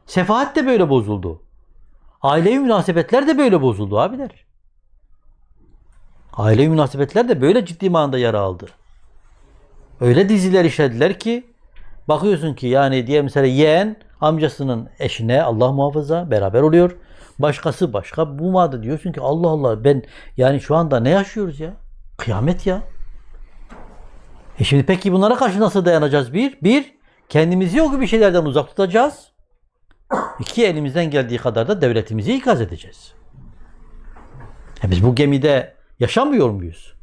Sefahat de böyle bozuldu. Ailevi münasebetler de böyle bozuldu abiler. Ailevi münasebetler de böyle ciddi manada yara aldı. Öyle diziler işlediler ki bakıyorsun ki yani diye mesela yeğen amcasının eşine Allah muhafaza beraber oluyor. Başkası başka bu madde diyorsun ki Allah Allah ben yani şu anda ne yaşıyoruz ya? Kıyamet ya. E şimdi peki bunlara karşı nasıl dayanacağız? Bir, bir kendimizi o gibi şeylerden uzak tutacağız. İki, elimizden geldiği kadar da devletimizi ikaz edeceğiz. E biz bu gemide yaşamıyor muyuz?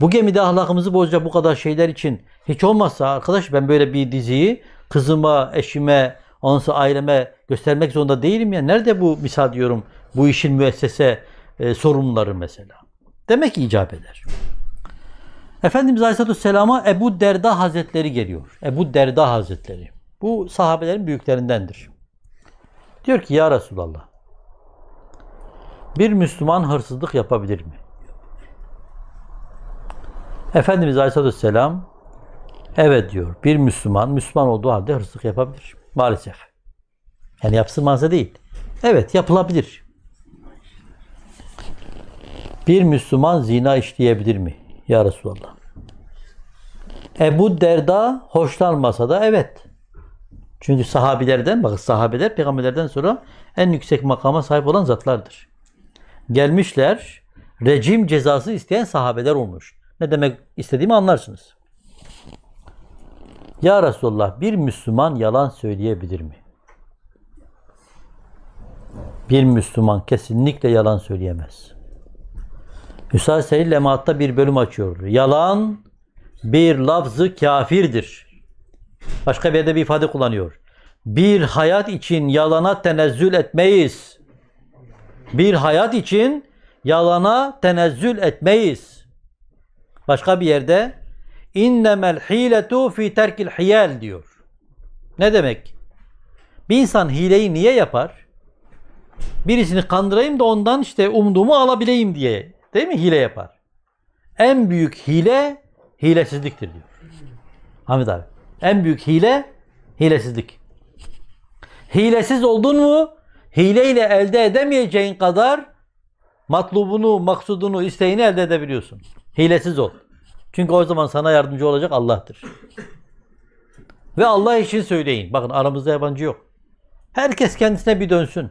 Bu gemide ahlakımızı bozacak bu kadar şeyler için hiç olmazsa arkadaş ben böyle bir diziyi kızıma, eşime, onsa aileme göstermek zorunda değilim ya. Nerede bu misal diyorum bu işin müessese e, sorumluları mesela. Demek ki icap eder. Efendimiz Aleyhisselatü Vesselam'a Ebu Derda Hazretleri geliyor. Ebu Derda Hazretleri. Bu sahabelerin büyüklerindendir. Diyor ki ya Resulallah bir Müslüman hırsızlık yapabilir mi? Efendimiz Aleyhisselatü Vesselam evet diyor bir Müslüman Müslüman olduğu halde hırsızlık yapabilir maalesef. Yani yapsılmazsa değil. Evet yapılabilir. Bir Müslüman zina işleyebilir mi? Ya Resulallah. Ebu Derda hoşlanmasa da evet. Çünkü sahabilerden, bakın sahabeler peygamberlerden sonra en yüksek makama sahip olan zatlardır. Gelmişler, rejim cezası isteyen sahabeler olmuş. Ne demek istediğimi anlarsınız. Ya Resulallah bir Müslüman yalan söyleyebilir mi? Bir Müslüman kesinlikle yalan söyleyemez. Hüsar Selil Lemaat'ta bir bölüm açıyor. Yalan bir lafzı kafirdir. Başka bir yerde bir ifade kullanıyor. Bir hayat için yalana tenezzül etmeyiz. Bir hayat için yalana tenezzül etmeyiz. Başka bir yerde innemel hiletu fi terkil hiyel diyor. Ne demek? Bir insan hileyi niye yapar? Birisini kandırayım da ondan işte umduğumu alabileyim diye Değil mi? Hile yapar. En büyük hile hilesizliktir diyor. Hamid abi. En büyük hile hilesizlik. Hilesiz oldun mu hileyle elde edemeyeceğin kadar matlubunu, maksudunu, isteğini elde edebiliyorsun. Hilesiz ol. Çünkü o zaman sana yardımcı olacak Allah'tır. Ve Allah için söyleyin. Bakın aramızda yabancı yok. Herkes kendisine bir dönsün.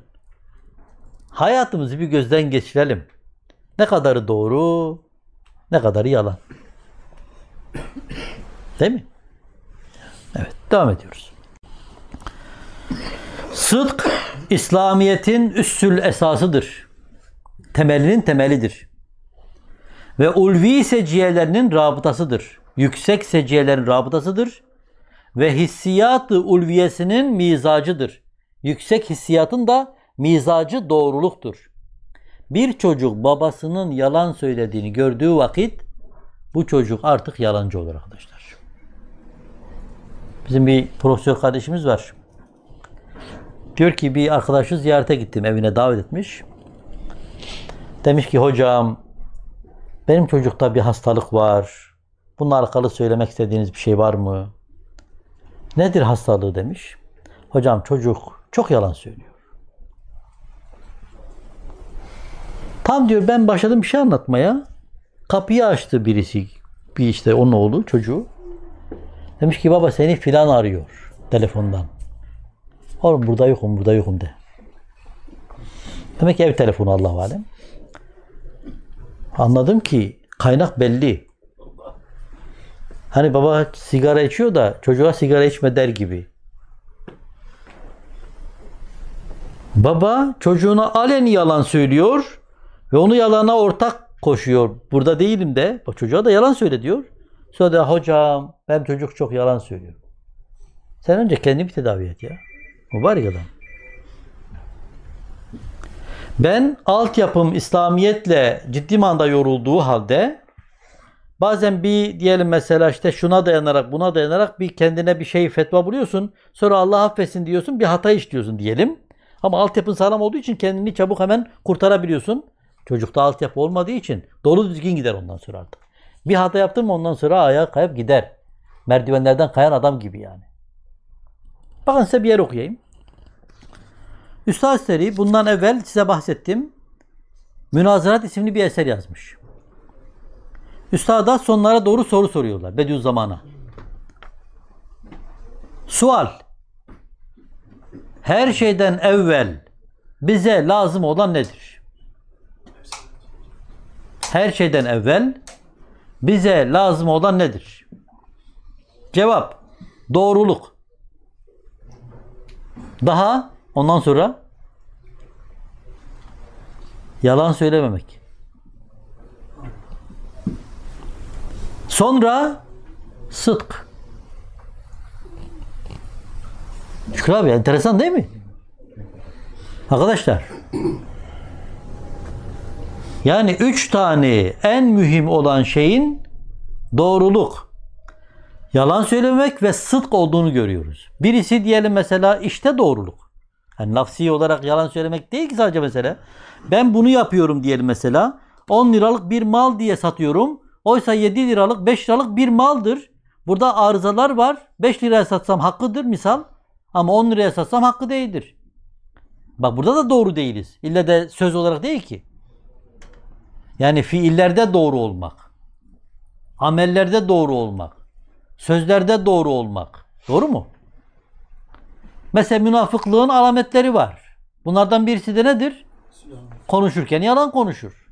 Hayatımızı bir gözden geçirelim. Ne kadarı doğru, ne kadarı yalan. Değil mi? Evet, devam ediyoruz. Sıdk, İslamiyet'in üssül esasıdır. Temelinin temelidir. Ve ulvi seciyelerinin rabıtasıdır. Yüksek seciyelerin rabıtasıdır. Ve hissiyatı ulviyesinin mizacıdır. Yüksek hissiyatın da mizacı doğruluktur. Bir çocuk babasının yalan söylediğini gördüğü vakit bu çocuk artık yalancı olur arkadaşlar. Bizim bir profesör kardeşimiz var. Diyor ki bir arkadaşı ziyarete gittim evine davet etmiş. Demiş ki hocam benim çocukta bir hastalık var. Bununla alakalı söylemek istediğiniz bir şey var mı? Nedir hastalığı demiş. Hocam çocuk çok yalan söylüyor. Tam diyor ben başladım bir şey anlatmaya. Kapıyı açtı birisi. Bir işte onun oğlu çocuğu. Demiş ki baba seni filan arıyor telefondan. Oğlum burada yokum burada yokum de. Demek ki ev telefonu Allah alem. Anladım ki kaynak belli. Hani baba sigara içiyor da çocuğa sigara içme der gibi. Baba çocuğuna alen yalan söylüyor. Ve onu yalana ortak koşuyor. Burada değilim de. Bak çocuğa da yalan söyle diyor. Sonra da hocam benim çocuk çok yalan söylüyor. Sen önce kendini bir tedavi et ya. Mübarek adam. Ben altyapım İslamiyetle ciddi manada yorulduğu halde bazen bir diyelim mesela işte şuna dayanarak buna dayanarak bir kendine bir şey fetva buluyorsun. Sonra Allah affetsin diyorsun bir hata işliyorsun diyelim. Ama altyapın sağlam olduğu için kendini çabuk hemen kurtarabiliyorsun. Çocukta altyapı olmadığı için dolu düzgün gider ondan sonra artık. Bir hata yaptın mı ondan sonra ayağa kayıp gider. Merdivenlerden kayan adam gibi yani. Bakın size bir yer okuyayım. Üstad Seri bundan evvel size bahsettim. Münazarat isimli bir eser yazmış. Üstada sonlara doğru soru soruyorlar Bediüzzaman'a. Sual. Her şeyden evvel bize lazım olan nedir? Her şeyden evvel bize lazım olan nedir? Cevap doğruluk. Daha ondan sonra yalan söylememek. Sonra sıdk. Şükrü abi enteresan değil mi? Arkadaşlar yani üç tane en mühim olan şeyin doğruluk, yalan söylemek ve sıdk olduğunu görüyoruz. Birisi diyelim mesela işte doğruluk. Yani lafsi olarak yalan söylemek değil ki sadece mesela. Ben bunu yapıyorum diyelim mesela. 10 liralık bir mal diye satıyorum. Oysa 7 liralık 5 liralık bir maldır. Burada arızalar var. 5 liraya satsam hakkıdır misal. Ama 10 liraya satsam hakkı değildir. Bak burada da doğru değiliz. İlle de söz olarak değil ki. Yani fiillerde doğru olmak, amellerde doğru olmak, sözlerde doğru olmak. Doğru mu? Mesela münafıklığın alametleri var. Bunlardan birisi de nedir? Konuşurken yalan konuşur.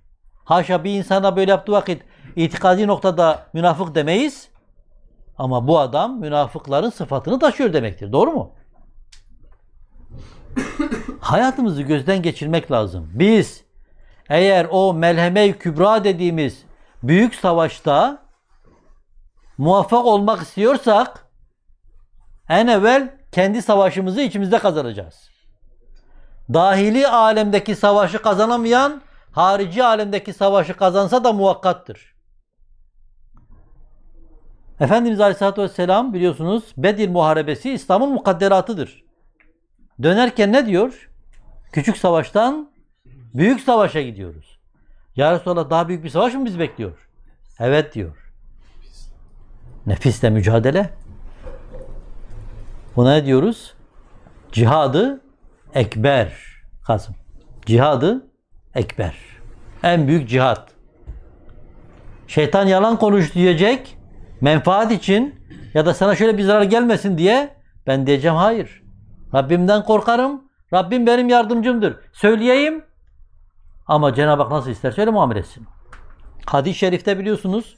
Haşa bir insana böyle yaptığı vakit itikadi noktada münafık demeyiz. Ama bu adam münafıkların sıfatını taşıyor demektir. Doğru mu? Hayatımızı gözden geçirmek lazım. Biz eğer o melheme kübra dediğimiz büyük savaşta muvaffak olmak istiyorsak en evvel kendi savaşımızı içimizde kazanacağız. Dahili alemdeki savaşı kazanamayan harici alemdeki savaşı kazansa da muvakkattır. Efendimiz Aleyhisselatü Vesselam biliyorsunuz Bedir Muharebesi İslam'ın mukadderatıdır. Dönerken ne diyor? Küçük savaştan Büyük savaşa gidiyoruz. Yarın Resulallah daha büyük bir savaş mı bizi bekliyor? Evet diyor. Nefisle mücadele. Buna ne diyoruz? Cihadı ekber. Kasım. Cihadı ekber. En büyük cihat. Şeytan yalan konuş diyecek. Menfaat için ya da sana şöyle bir zarar gelmesin diye ben diyeceğim hayır. Rabbimden korkarım. Rabbim benim yardımcımdır. Söyleyeyim ama Cenab-ı Hak nasıl isterse öyle muamele etsin. Hadis-i şerifte biliyorsunuz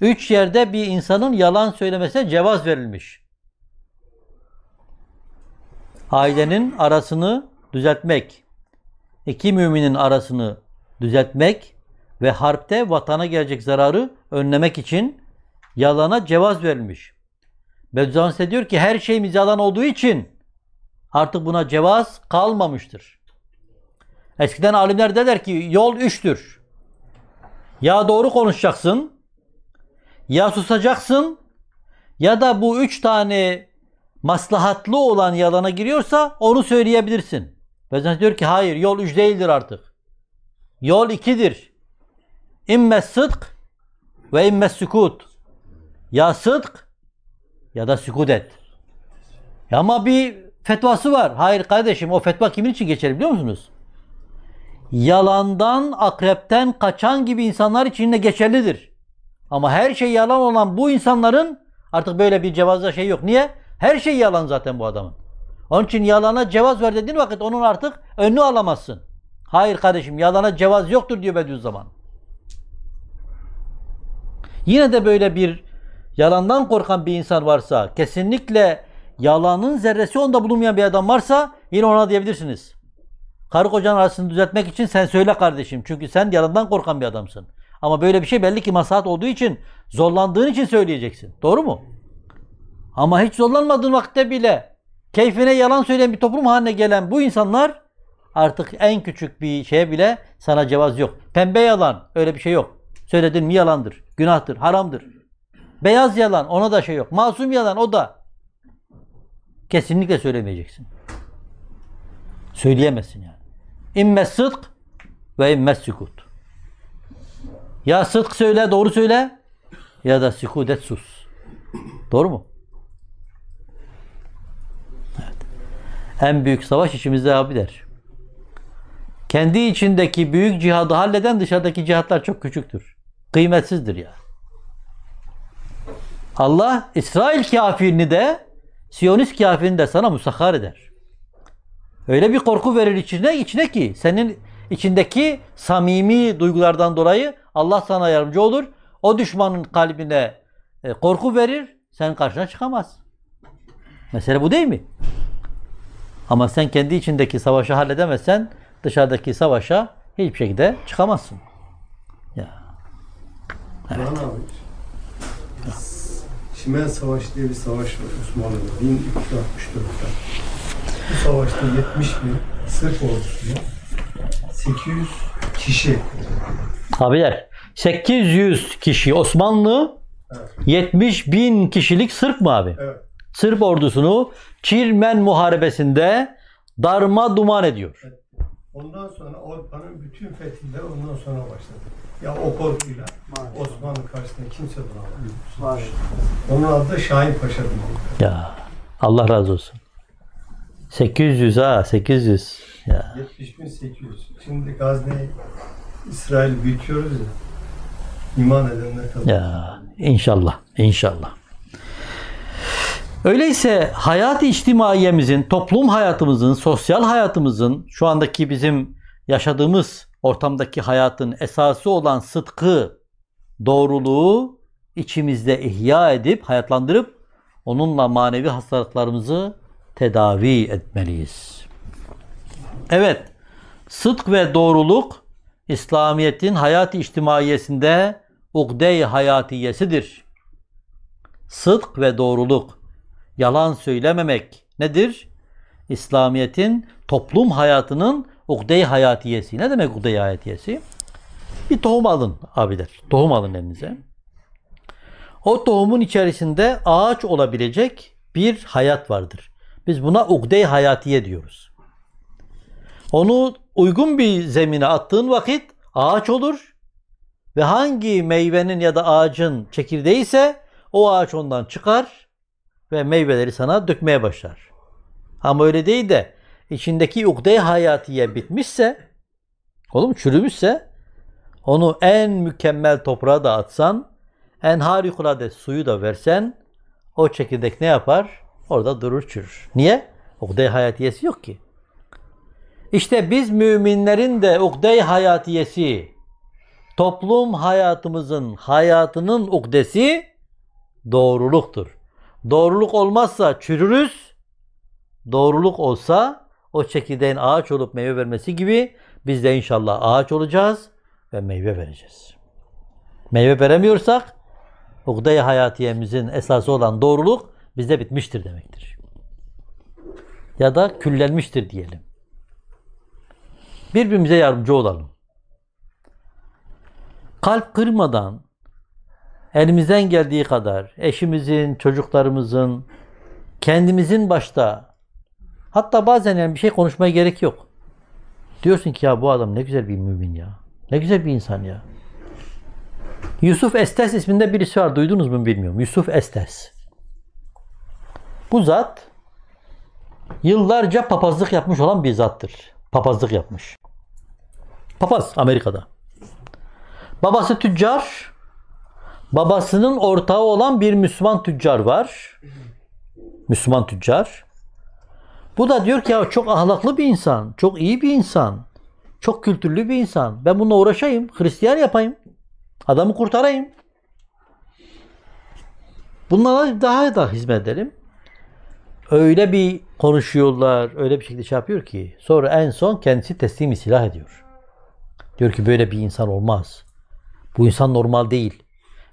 üç yerde bir insanın yalan söylemesine cevaz verilmiş. Ailenin arasını düzeltmek, iki müminin arasını düzeltmek ve harpte vatana gelecek zararı önlemek için yalana cevaz verilmiş. Bediüzzaman ise diyor ki her şeyimiz yalan olduğu için artık buna cevaz kalmamıştır. Eskiden alimler derler ki yol üçtür. Ya doğru konuşacaksın, ya susacaksın, ya da bu üç tane maslahatlı olan yalana giriyorsa onu söyleyebilirsin. Veznet diyor ki hayır yol üç değildir artık. Yol ikidir. İmme sıdk ve imme sükut. Ya sıdk ya da sükut et. Ama bir fetvası var. Hayır kardeşim o fetva kimin için geçer biliyor musunuz? yalandan, akrepten kaçan gibi insanlar için de geçerlidir. Ama her şey yalan olan bu insanların artık böyle bir cevazda şey yok. Niye? Her şey yalan zaten bu adamın. Onun için yalana cevaz ver dediğin vakit onun artık önünü alamazsın. Hayır kardeşim yalana cevaz yoktur diyor Bediüzzaman. Yine de böyle bir yalandan korkan bir insan varsa, kesinlikle yalanın zerresi onda bulunmayan bir adam varsa yine ona diyebilirsiniz. Karı kocanın arasını düzeltmek için sen söyle kardeşim. Çünkü sen yalandan korkan bir adamsın. Ama böyle bir şey belli ki maslahat olduğu için zorlandığın için söyleyeceksin. Doğru mu? Ama hiç zorlanmadığın vakitte bile keyfine yalan söyleyen bir toplum haline gelen bu insanlar artık en küçük bir şeye bile sana cevaz yok. Pembe yalan öyle bir şey yok. Söyledin mi yalandır, günahtır, haramdır. Beyaz yalan ona da şey yok. Masum yalan o da. Kesinlikle söylemeyeceksin. Söyleyemezsin yani. İmme sıdk ve imme sükut. Ya sıdk söyle, doğru söyle ya da sükut et, sus. Doğru mu? Evet. En büyük savaş içimizde abi der. Kendi içindeki büyük cihadı halleden dışarıdaki cihatlar çok küçüktür. Kıymetsizdir ya. Allah İsrail kafirini de Siyonist kafirini de sana musahhar eder. Öyle bir korku verir içine, içine ki senin içindeki samimi duygulardan dolayı Allah sana yardımcı olur. O düşmanın kalbine e, korku verir, sen karşına çıkamaz. Mesele bu değil mi? Ama sen kendi içindeki savaşı halledemezsen dışarıdaki savaşa hiçbir şekilde çıkamazsın. Ya. Evet. Doğan abi, Şimen Savaşı diye bir savaş var Osmanlı'da 1264'te bu savaşta 70 bin Sırp ordusuna 800 kişi. Abiler 800 kişi Osmanlı evet. 70 bin kişilik Sırp mı abi? Evet. Sırp ordusunu Çirmen Muharebesi'nde darma duman ediyor. Evet. Ondan sonra Avrupa'nın bütün fetihleri ondan sonra başladı. Ya o korkuyla Maalesef. Osmanlı karşısında kimse duramıyor. Onun adı Şahin Paşa. Ya Allah razı olsun. 800 ha 800. Ya. 70 Şimdi Gazne İsrail büyütüyoruz ya. İman edenler kalır. Ya inşallah inşallah. Öyleyse hayat içtimaiyemizin, toplum hayatımızın, sosyal hayatımızın şu andaki bizim yaşadığımız ortamdaki hayatın esası olan sıdkı, doğruluğu içimizde ihya edip, hayatlandırıp onunla manevi hastalıklarımızı tedavi etmeliyiz. Evet, sıdk ve doğruluk İslamiyet'in hayat-ı içtimaiyesinde ugde-i hayatiyesidir. Sıdk ve doğruluk, yalan söylememek nedir? İslamiyet'in toplum hayatının ugde-i hayatiyesi. Ne demek ugde-i hayatiyesi? Bir tohum alın abiler. Tohum alın elinize. O tohumun içerisinde ağaç olabilecek bir hayat vardır. Biz buna ukde hayatiye diyoruz. Onu uygun bir zemine attığın vakit ağaç olur ve hangi meyvenin ya da ağacın çekirdeği ise o ağaç ondan çıkar ve meyveleri sana dökmeye başlar. Ama öyle değil de içindeki ukde hayatiye bitmişse oğlum çürümüşse onu en mükemmel toprağa da atsan en harikulade suyu da versen o çekirdek ne yapar? Orada durur çürür. Niye? Ukde-i hayatiyesi yok ki. İşte biz müminlerin de ukde-i hayatiyesi, toplum hayatımızın hayatının ukdesi doğruluktur. Doğruluk olmazsa çürürüz, doğruluk olsa o çekirdeğin ağaç olup meyve vermesi gibi biz de inşallah ağaç olacağız ve meyve vereceğiz. Meyve veremiyorsak ukde-i hayatiyemizin esası olan doğruluk bizde bitmiştir demektir. Ya da küllenmiştir diyelim. Birbirimize yardımcı olalım. Kalp kırmadan elimizden geldiği kadar eşimizin, çocuklarımızın, kendimizin başta hatta bazen yani bir şey konuşmaya gerek yok. Diyorsun ki ya bu adam ne güzel bir mümin ya. Ne güzel bir insan ya. Yusuf Estes isminde birisi var. Duydunuz mu bilmiyorum. Yusuf Estes. Bu zat yıllarca papazlık yapmış olan bir zattır. Papazlık yapmış. Papaz Amerika'da. Babası tüccar. Babasının ortağı olan bir Müslüman tüccar var. Müslüman tüccar. Bu da diyor ki ya çok ahlaklı bir insan, çok iyi bir insan, çok kültürlü bir insan. Ben bununla uğraşayım, Hristiyan yapayım. Adamı kurtarayım. Bunlara daha da hizmet edelim öyle bir konuşuyorlar, öyle bir şekilde şey yapıyor ki sonra en son kendisi teslimi silah ediyor. Diyor ki böyle bir insan olmaz. Bu insan normal değil.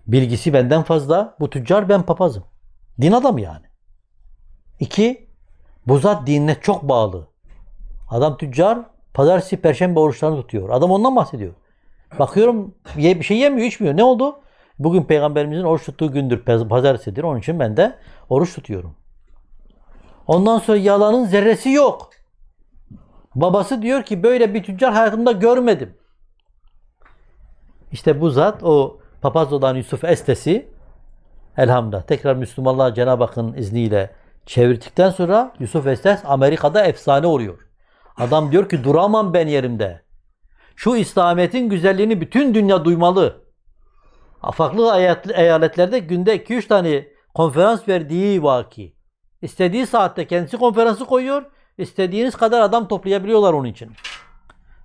Bilgisi benden fazla. Bu tüccar ben papazım. Din adamı yani. İki, bu zat dinine çok bağlı. Adam tüccar, pazartesi, perşembe oruçlarını tutuyor. Adam ondan bahsediyor. Bakıyorum ye, bir şey yemiyor, içmiyor. Ne oldu? Bugün peygamberimizin oruç tuttuğu gündür, pazartesidir. Onun için ben de oruç tutuyorum. Ondan sonra yalanın zerresi yok. Babası diyor ki böyle bir tüccar hayatımda görmedim. İşte bu zat o papaz olan Yusuf Estes'i elhamda tekrar Müslümanlar Cenab-ı Hakk'ın izniyle çevirdikten sonra Yusuf Estes Amerika'da efsane oluyor. Adam diyor ki duramam ben yerimde. Şu İslamiyet'in güzelliğini bütün dünya duymalı. Farklı eyaletlerde günde 2-3 tane konferans verdiği vaki. İstediği saatte kendisi konferansı koyuyor. İstediğiniz kadar adam toplayabiliyorlar onun için.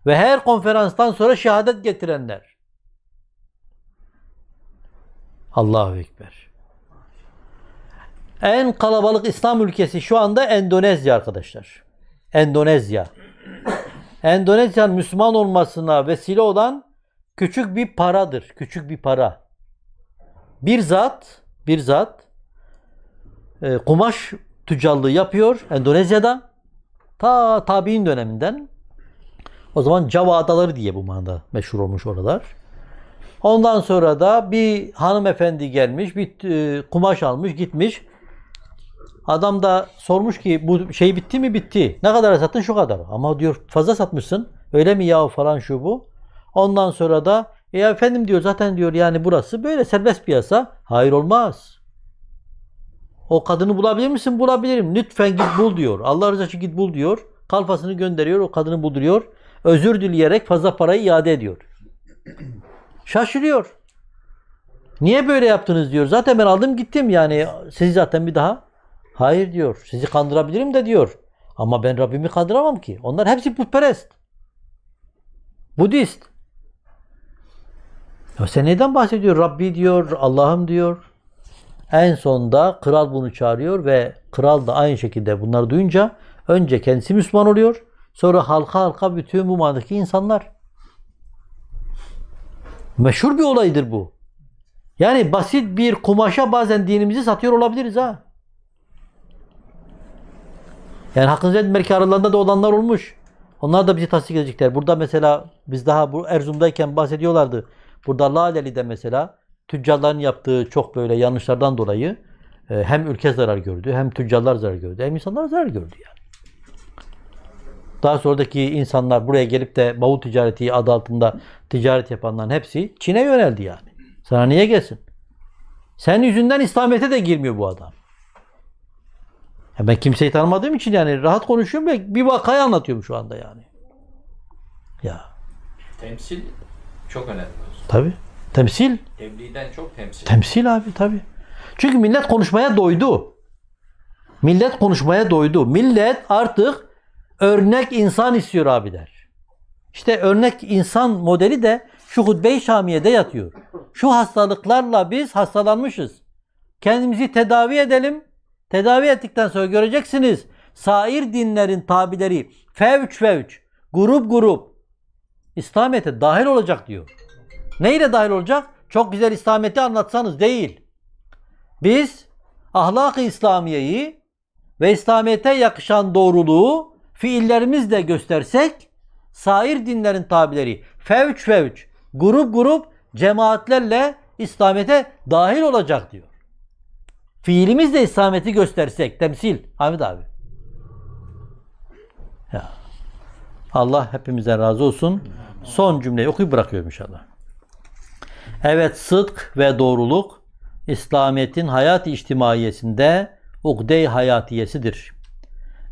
Ve her konferanstan sonra şehadet getirenler. Allahu Ekber. En kalabalık İslam ülkesi şu anda Endonezya arkadaşlar. Endonezya. Endonezya'nın Müslüman olmasına vesile olan küçük bir paradır. Küçük bir para. Bir zat, bir zat e, kumaş tüccarlığı yapıyor Endonezya'da. Ta tabi'in döneminden. O zaman Java Adaları diye bu manada meşhur olmuş oralar. Ondan sonra da bir hanımefendi gelmiş, bir e, kumaş almış, gitmiş. Adam da sormuş ki bu şey bitti mi? Bitti. Ne kadar sattın? Şu kadar. Ama diyor fazla satmışsın. Öyle mi yahu falan şu bu. Ondan sonra da e efendim diyor zaten diyor yani burası böyle serbest piyasa. Hayır olmaz. O kadını bulabilir misin? Bulabilirim. Lütfen git bul diyor. Allah rızası için git bul diyor. Kalfasını gönderiyor. O kadını bulduruyor. Özür dileyerek fazla parayı iade ediyor. Şaşırıyor. Niye böyle yaptınız diyor. Zaten ben aldım gittim yani. Sizi zaten bir daha. Hayır diyor. Sizi kandırabilirim de diyor. Ama ben Rabbimi kandıramam ki. Onlar hepsi putperest. Budist. Ya sen neden bahsediyor? Rabbi diyor, Allah'ım diyor. En sonunda kral bunu çağırıyor ve kral da aynı şekilde bunları duyunca önce kendisi Müslüman oluyor. Sonra halka halka bütün bu manadaki insanlar. Meşhur bir olaydır bu. Yani basit bir kumaşa bazen dinimizi satıyor olabiliriz ha. Yani hakkınızda belki aralarında da olanlar olmuş. Onlar da bizi tasdik edecekler. Burada mesela biz daha bu Erzurum'dayken bahsediyorlardı. Burada Laleli'de mesela tüccarların yaptığı çok böyle yanlışlardan dolayı e, hem ülke zarar gördü, hem tüccarlar zarar gördü, hem insanlar zarar gördü yani. Daha sonraki insanlar buraya gelip de bavul ticareti adı altında ticaret yapanların hepsi Çin'e yöneldi yani. Sana niye gelsin? Senin yüzünden İslamiyet'e de girmiyor bu adam. Ya ben kimseyi tanımadığım için yani rahat konuşuyorum ve bir vakayı anlatıyorum şu anda yani. Ya. Temsil çok önemli. Tabii. Temsil. Tebliğden çok temsil. Temsil abi tabi. Çünkü millet konuşmaya doydu. Millet konuşmaya doydu. Millet artık örnek insan istiyor abi der. İşte örnek insan modeli de şu hutbe şamiyede yatıyor. Şu hastalıklarla biz hastalanmışız. Kendimizi tedavi edelim. Tedavi ettikten sonra göreceksiniz. Sair dinlerin tabileri fevç fevç, grup grup İslamiyet'e dahil olacak diyor. Neyle dahil olacak? Çok güzel İslamiyet'i anlatsanız değil. Biz ahlak-ı İslamiye'yi ve İslamiyet'e yakışan doğruluğu fiillerimizle göstersek sair dinlerin tabileri fevç fevç, grup grup cemaatlerle İslamiyet'e dahil olacak diyor. Fiilimizle İslamiyet'i göstersek temsil Hamid abi. Ya. Allah hepimize razı olsun. Son cümleyi okuyup bırakıyorum inşallah. Evet sıdk ve doğruluk İslamiyet'in hayat içtimaiyesinde ukde-i hayatiyesidir.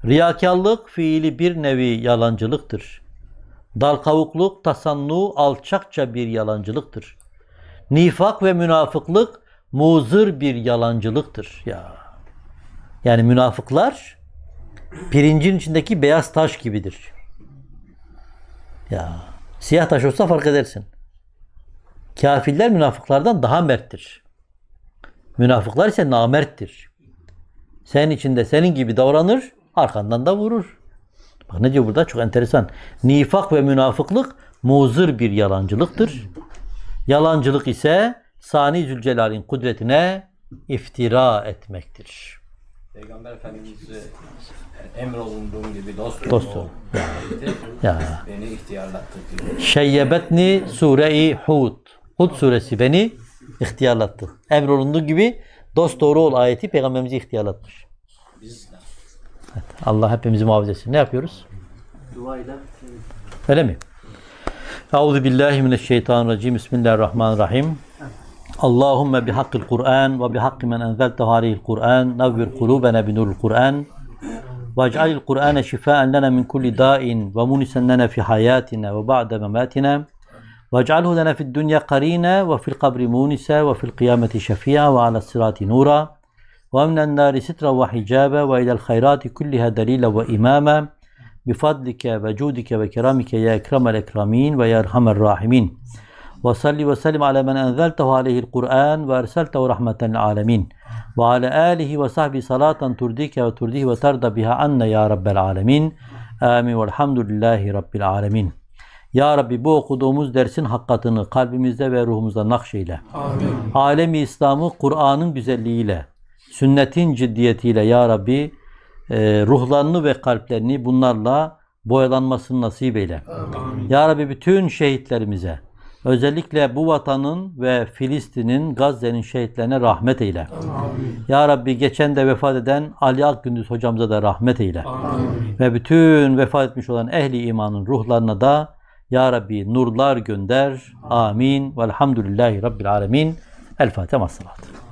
Riyakarlık fiili bir nevi yalancılıktır. Dalkavukluk tasannu alçakça bir yalancılıktır. Nifak ve münafıklık muzır bir yalancılıktır ya. Yani münafıklar pirincin içindeki beyaz taş gibidir. Ya siyah taş olsa fark edersin. Kafirler münafıklardan daha merttir. Münafıklar ise namerttir. Senin içinde senin gibi davranır, arkandan da vurur. Bak ne diyor burada? Çok enteresan. Nifak ve münafıklık muzır bir yalancılıktır. Yalancılık ise Sani Zülcelal'in kudretine iftira etmektir. Peygamber Efendimiz'e emrolunduğum gibi dost dost ol. Ya. Beni ihtiyarlattı Şeyyebetni sure-i Hud. Hud suresi beni ihtiyarlattı. Emrolunduğu gibi dost doğru ol ayeti peygamberimizi ihtiyarlatmış. Evet, Allah hepimizi muhafaza etsin. Ne yapıyoruz? Duayla. Öyle mi? Euzu billahi mineşşeytanirracim. Bismillahirrahmanirrahim. Allahümme bihakkil Kur'an ve bihakkı men enzeltehu aleyhil Kur'an nevvir kulubene binurul Kur'an وَاجْعَلِ الْقُرْآنَ min kulli مِنْ ve دَاءٍ وَمُنِسًا fi hayatina ve وَبَعْدَ مَمَاتِنَا واجعله لنا في الدنيا قرينا وفي القبر مونسا وفي القيامة شفيعا وعلى الصراط نورا ومن النار سترا وحجابا وإلى الخيرات كلها دليلا وإماما بفضلك وجودك وكرامك يا أكرم الأكرمين ويا أرحم الراحمين وصلي وسلم على من أنزلته عليه القرآن وأرسلته رحمة للعالمين وعلى آله وصحبه صلاة ترضيك وترضيه وترضى بها عنا يا رب العالمين آمين والحمد لله رب العالمين Ya Rabbi bu okuduğumuz dersin hakikatını kalbimizde ve ruhumuzda nakşeyle. Amin. Alemi İslam'ı Kur'an'ın güzelliğiyle, sünnetin ciddiyetiyle Ya Rabbi e, ruhlarını ve kalplerini bunlarla boyalanmasını nasip eyle. Amin. Ya Rabbi bütün şehitlerimize, özellikle bu vatanın ve Filistin'in, Gazze'nin şehitlerine rahmet eyle. Amin. Ya Rabbi geçen de vefat eden Ali Akgündüz hocamıza da rahmet eyle. Amin. Ve bütün vefat etmiş olan ehli imanın ruhlarına da ya Rabbi nurlar gönder. Amin. Velhamdülillahi Rabbil alemin. El Fatiha. Salat.